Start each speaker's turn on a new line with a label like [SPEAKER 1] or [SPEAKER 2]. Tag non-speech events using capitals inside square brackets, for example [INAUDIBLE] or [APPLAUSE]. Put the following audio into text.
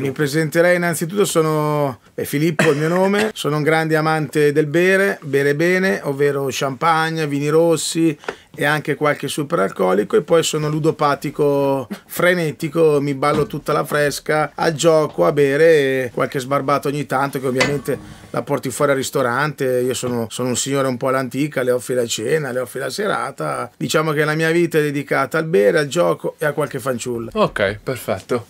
[SPEAKER 1] Mi presenterei innanzitutto, sono eh, Filippo, il mio nome, [LAUGHS] sono un grande amante del bere, bere bene, ovvero champagne, vini rossi e anche qualche superalcolico e poi sono ludopatico frenetico, mi ballo tutta la fresca a gioco, a bere qualche sbarbato ogni tanto che ovviamente la porti fuori al ristorante, io sono, sono un signore un po' all'antica, le offri la cena, le offri la serata, diciamo che la mia vita è dedicata al bere, al gioco e a qualche fanciulla. Ok, perfetto.